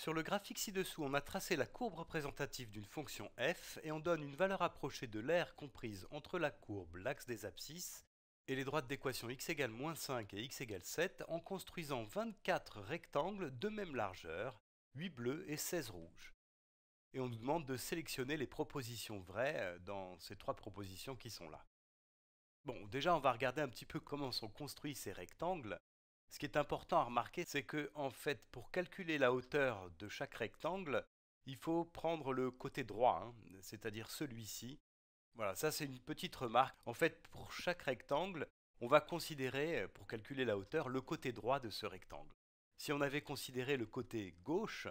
Sur le graphique ci-dessous, on a tracé la courbe représentative d'une fonction f et on donne une valeur approchée de l'aire comprise entre la courbe, l'axe des abscisses et les droites d'équation x égale moins 5 et x égale 7 en construisant 24 rectangles de même largeur, 8 bleus et 16 rouges. Et on nous demande de sélectionner les propositions vraies euh, dans ces trois propositions qui sont là. Bon, déjà on va regarder un petit peu comment sont construits ces rectangles. Ce qui est important à remarquer, c'est que, en fait, pour calculer la hauteur de chaque rectangle, il faut prendre le côté droit, hein, c'est-à-dire celui-ci. Voilà, ça c'est une petite remarque. En fait, pour chaque rectangle, on va considérer, euh, pour calculer la hauteur, le côté droit de ce rectangle. Si on avait considéré le côté gauche,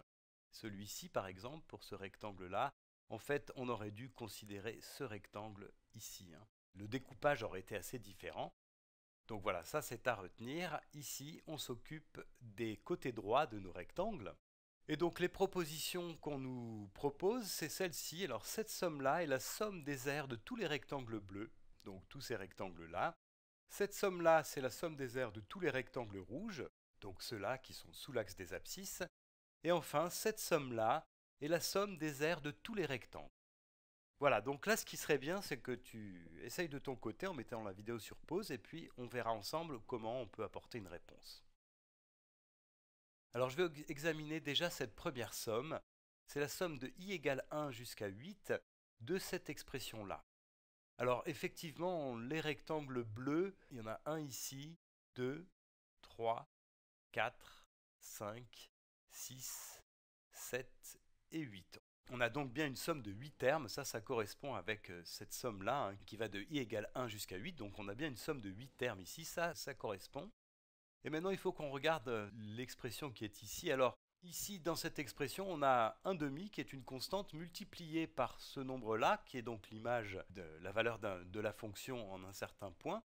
celui-ci par exemple, pour ce rectangle-là, en fait, on aurait dû considérer ce rectangle ici. Hein. Le découpage aurait été assez différent. Donc voilà, ça c'est à retenir. Ici, on s'occupe des côtés droits de nos rectangles. Et donc les propositions qu'on nous propose, c'est celle-ci. Alors cette somme-là est la somme des aires de tous les rectangles bleus, donc tous ces rectangles-là. Cette somme-là, c'est la somme des aires de tous les rectangles rouges, donc ceux-là qui sont sous l'axe des abscisses. Et enfin, cette somme-là est la somme des aires de tous les rectangles. Voilà, donc là, ce qui serait bien, c'est que tu essayes de ton côté en mettant la vidéo sur pause et puis on verra ensemble comment on peut apporter une réponse. Alors je vais examiner déjà cette première somme. C'est la somme de i égale 1 jusqu'à 8 de cette expression-là. Alors effectivement, les rectangles bleus, il y en a un ici, 2, 3, 4, 5, 6, 7 et 8. On a donc bien une somme de 8 termes, ça, ça correspond avec euh, cette somme-là, hein, qui va de i égale 1 jusqu'à 8, donc on a bien une somme de 8 termes ici, ça, ça correspond. Et maintenant, il faut qu'on regarde euh, l'expression qui est ici. Alors, ici, dans cette expression, on a 1 demi qui est une constante multipliée par ce nombre-là, qui est donc l'image de la valeur de la fonction en un certain point.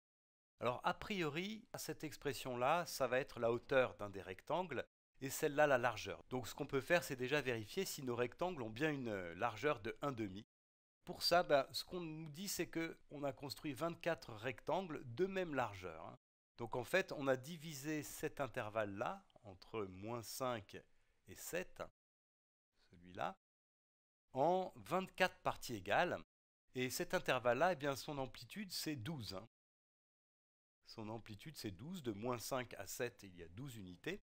Alors, a priori, à cette expression-là, ça va être la hauteur d'un des rectangles, et celle-là la largeur. Donc ce qu'on peut faire, c'est déjà vérifier si nos rectangles ont bien une euh, largeur de 1,5. Pour ça, bah, ce qu'on nous dit, c'est qu'on a construit 24 rectangles de même largeur. Hein. Donc en fait, on a divisé cet intervalle-là, entre moins 5 et 7, celui-là, en 24 parties égales. Et cet intervalle-là, eh bien, son amplitude, c'est 12. Hein. Son amplitude, c'est 12. De moins 5 à 7, il y a 12 unités.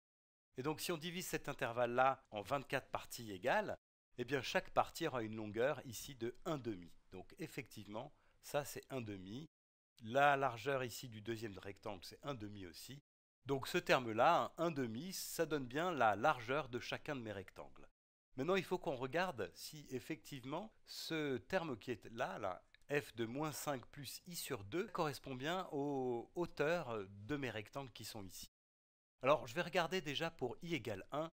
Et donc si on divise cet intervalle-là en 24 parties égales, eh bien chaque partie aura une longueur ici de 1,5. Donc effectivement, ça c'est 1,5. La largeur ici du deuxième rectangle, c'est 1,5 aussi. Donc ce terme-là, 1,5, ça donne bien la largeur de chacun de mes rectangles. Maintenant, il faut qu'on regarde si effectivement ce terme qui est là, là f de moins 5 plus i sur 2, correspond bien aux hauteurs de mes rectangles qui sont ici. Alors je vais regarder déjà pour i égale 1.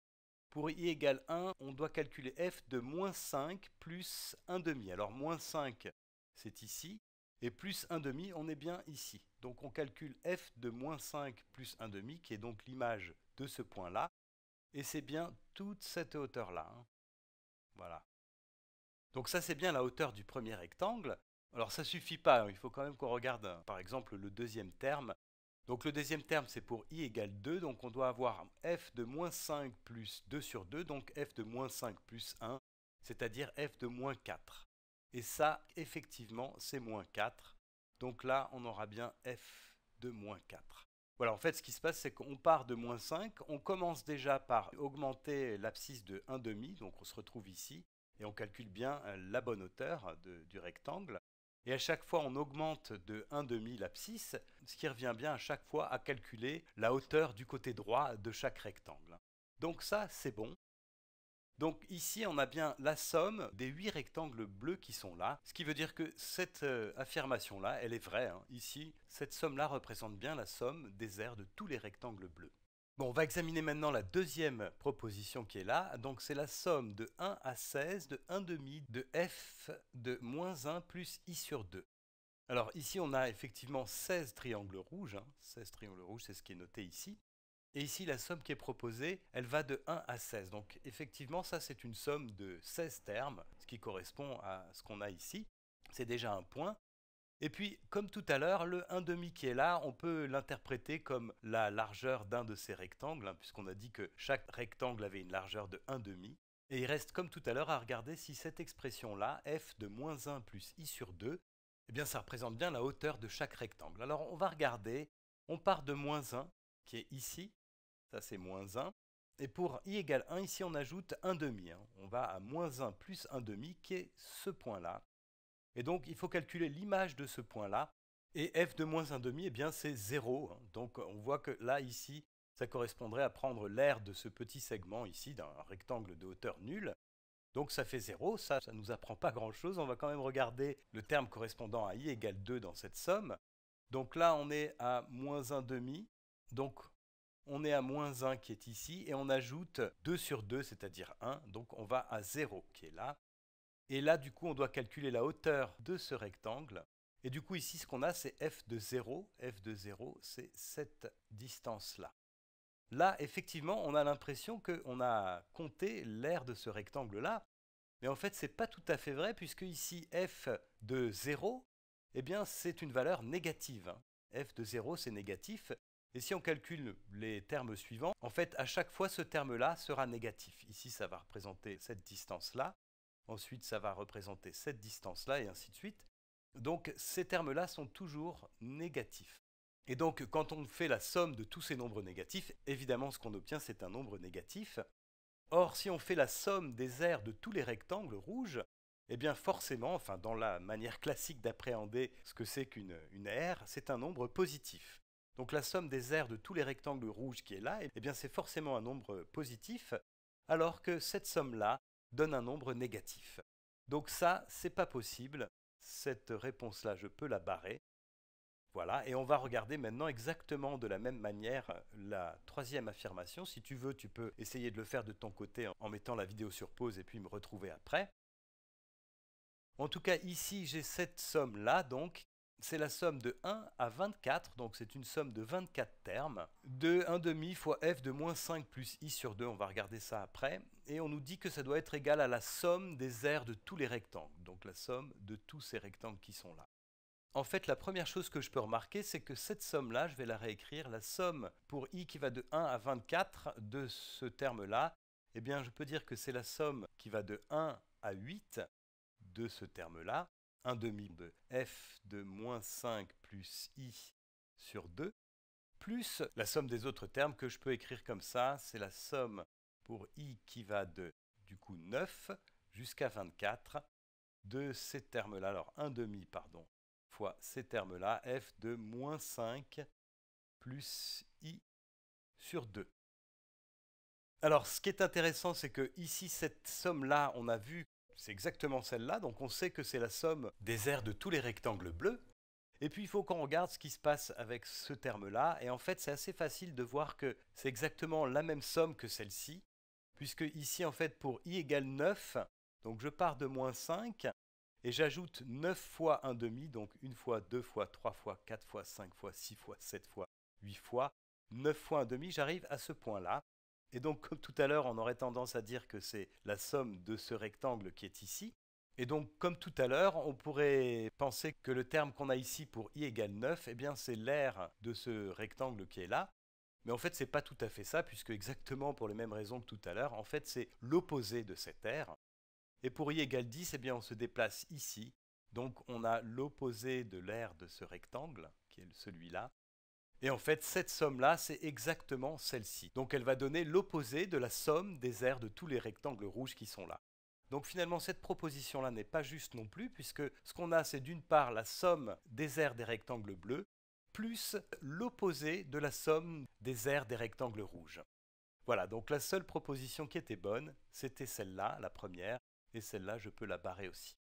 Pour i égale 1, on doit calculer f de moins 5 plus 1 demi. Alors moins 5, c'est ici, et plus 1 demi, on est bien ici. Donc on calcule f de moins 5 plus 1 demi, qui est donc l'image de ce point-là, et c'est bien toute cette hauteur-là. Hein. Voilà. Donc ça, c'est bien la hauteur du premier rectangle. Alors ça ne suffit pas, hein. il faut quand même qu'on regarde par exemple le deuxième terme donc le deuxième terme, c'est pour i égale 2, donc on doit avoir f de moins 5 plus 2 sur 2, donc f de moins 5 plus 1, c'est-à-dire f de moins 4. Et ça, effectivement, c'est moins 4. Donc là, on aura bien f de moins 4. Voilà, en fait, ce qui se passe, c'est qu'on part de moins 5, on commence déjà par augmenter l'abscisse de 1,5, donc on se retrouve ici, et on calcule bien euh, la bonne hauteur du rectangle. Et à chaque fois, on augmente de 1,5 l'abscisse, ce qui revient bien à chaque fois à calculer la hauteur du côté droit de chaque rectangle. Donc ça, c'est bon. Donc ici, on a bien la somme des 8 rectangles bleus qui sont là, ce qui veut dire que cette euh, affirmation-là, elle est vraie. Hein. Ici, cette somme-là représente bien la somme des aires de tous les rectangles bleus. Bon, on va examiner maintenant la deuxième proposition qui est là. Donc c'est la somme de 1 à 16 de 1,5 de f de moins 1 plus i sur 2. Alors ici on a effectivement 16 triangles rouges. 16 hein. triangles rouges, c'est ce qui est noté ici. Et ici la somme qui est proposée, elle va de 1 à 16. Donc effectivement ça c'est une somme de 16 termes, ce qui correspond à ce qu'on a ici. C'est déjà un point. Et puis, comme tout à l'heure, le 1,5 qui est là, on peut l'interpréter comme la largeur d'un de ces rectangles, hein, puisqu'on a dit que chaque rectangle avait une largeur de 1,5. Et il reste comme tout à l'heure à regarder si cette expression-là, f de moins 1 plus i sur 2, eh bien ça représente bien la hauteur de chaque rectangle. Alors on va regarder, on part de moins 1, qui est ici, ça c'est moins 1, et pour i égale 1, ici on ajoute 1 demi. Hein. On va à moins 1 plus 1 demi, qui est ce point-là. Et donc, il faut calculer l'image de ce point-là. Et f de moins 1,5, eh bien, c'est 0. Donc, on voit que là, ici, ça correspondrait à prendre l'air de ce petit segment ici, d'un rectangle de hauteur nulle. Donc ça fait 0, ça ne nous apprend pas grand-chose. On va quand même regarder le terme correspondant à i égale 2 dans cette somme. Donc là, on est à moins 1 demi. Donc on est à moins 1 qui est ici, et on ajoute 2 sur 2, c'est-à-dire 1. Donc on va à 0 qui est là. Et là, du coup, on doit calculer la hauteur de ce rectangle. Et du coup, ici, ce qu'on a, c'est f de 0. f de 0, c'est cette distance-là. Là, effectivement, on a l'impression qu'on a compté l'aire de ce rectangle-là. Mais en fait, ce n'est pas tout à fait vrai, puisque ici, f de 0, eh bien, c'est une valeur négative. Hein. f de 0, c'est négatif. Et si on calcule les termes suivants, en fait, à chaque fois, ce terme-là sera négatif. Ici, ça va représenter cette distance-là. Ensuite, ça va représenter cette distance-là et ainsi de suite. Donc ces termes-là sont toujours négatifs. Et donc quand on fait la somme de tous ces nombres négatifs, évidemment ce qu'on obtient c'est un nombre négatif. Or si on fait la somme des aires de tous les rectangles rouges, eh bien forcément, enfin dans la manière classique d'appréhender ce que c'est qu'une aire, c'est un nombre positif. Donc la somme des aires de tous les rectangles rouges qui est là, eh bien c'est forcément un nombre positif, alors que cette somme-là, donne un nombre négatif. Donc ça, c'est pas possible. Cette réponse-là, je peux la barrer. Voilà, et on va regarder maintenant exactement de la même manière la troisième affirmation. Si tu veux, tu peux essayer de le faire de ton côté en mettant la vidéo sur pause et puis me retrouver après. En tout cas, ici, j'ai cette somme-là, donc c'est la somme de 1 à 24, donc c'est une somme de 24 termes, de 1,5 fois f de moins 5 plus i sur 2, on va regarder ça après, et on nous dit que ça doit être égal à la somme des aires de tous les rectangles, donc la somme de tous ces rectangles qui sont là. En fait, la première chose que je peux remarquer, c'est que cette somme-là, je vais la réécrire, la somme pour i qui va de 1 à 24 de ce terme-là, eh bien je peux dire que c'est la somme qui va de 1 à 8 de ce terme-là, 1 demi de f de moins 5 plus i sur 2, plus la somme des autres termes que je peux écrire comme ça, c'est la somme pour i qui va de du coup 9 jusqu'à 24 de ces termes-là, alors 1 demi, pardon, fois ces termes-là, f de moins 5 plus i sur 2. Alors ce qui est intéressant, c'est que ici, cette somme-là, on a vu, c'est exactement celle-là, donc on sait que c'est la somme des aires de tous les rectangles bleus. Et puis il faut qu'on regarde ce qui se passe avec ce terme-là, et en fait c'est assez facile de voir que c'est exactement la même somme que celle-ci, puisque ici en fait pour i égale 9, donc je pars de moins 5 et j'ajoute 9 fois 1 demi, donc 1 fois, 2 fois, 3 fois, 4 fois, 5 fois, 6 fois, 7 fois, 8 fois, 9 fois 1 demi, j'arrive à ce point-là. Et donc comme tout à l'heure on aurait tendance à dire que c'est la somme de ce rectangle qui est ici, et donc comme tout à l'heure on pourrait penser que le terme qu'on a ici pour i égale 9, eh bien c'est l'aire de ce rectangle qui est là, mais en fait, c'est pas tout à fait ça, puisque exactement pour les mêmes raisons que tout à l'heure, en fait, c'est l'opposé de cet R. Et pour I égale 10, eh bien, on se déplace ici. Donc, on a l'opposé de l'aire de ce rectangle, qui est celui-là. Et en fait, cette somme-là, c'est exactement celle-ci. Donc, elle va donner l'opposé de la somme des aires de tous les rectangles rouges qui sont là. Donc finalement, cette proposition-là n'est pas juste non plus, puisque ce qu'on a, c'est d'une part la somme des aires des rectangles bleus, plus l'opposé de la somme des aires des rectangles rouges. Voilà, donc la seule proposition qui était bonne, c'était celle-là, la première, et celle-là, je peux la barrer aussi.